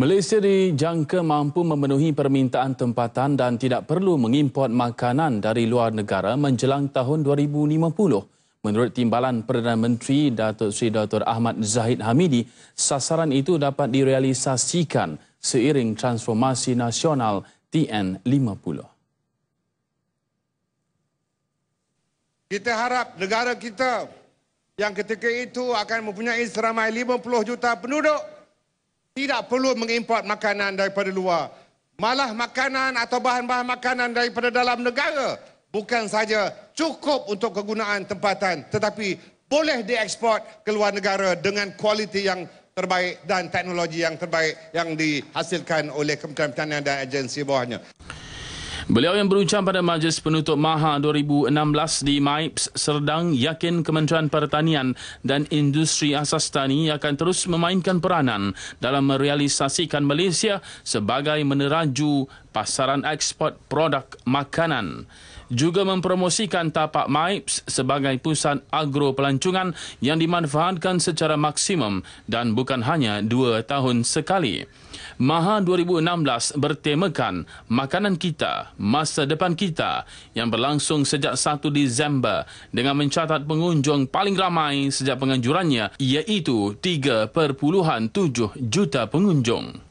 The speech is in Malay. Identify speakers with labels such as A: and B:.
A: Malaysia dijangka mampu memenuhi permintaan tempatan dan tidak perlu mengimport makanan dari luar negara menjelang tahun 2050. Menurut timbalan Perdana Menteri Datuk Seri Dr. Ahmad Zahid Hamidi, sasaran itu dapat direalisasikan seiring transformasi nasional TN50.
B: Kita harap negara kita yang ketika itu akan mempunyai seramai 50 juta penduduk tidak perlu mengimport makanan daripada luar. Malah makanan atau bahan-bahan makanan daripada dalam negara bukan saja cukup untuk kegunaan tempatan tetapi boleh diekspor ke luar negara dengan kualiti yang terbaik dan teknologi yang terbaik yang dihasilkan oleh Kementerian Pertanian dan agensi bawahnya.
A: Beliau yang berucap pada majlis penutup Maha 2016 di MIPS Serdang yakin Kementerian Pertanian dan Industri Asas Tani akan terus memainkan peranan dalam merealisasikan Malaysia sebagai meneraju pasaran ekspor produk makanan juga mempromosikan tapak Maips sebagai pusat agro pelancongan yang dimanfaatkan secara maksimum dan bukan hanya dua tahun sekali. Maha 2016 bertemakan Makanan Kita, Masa Depan Kita yang berlangsung sejak 1 Disember dengan mencatat pengunjung paling ramai sejak penganjurannya iaitu 3.7 juta pengunjung.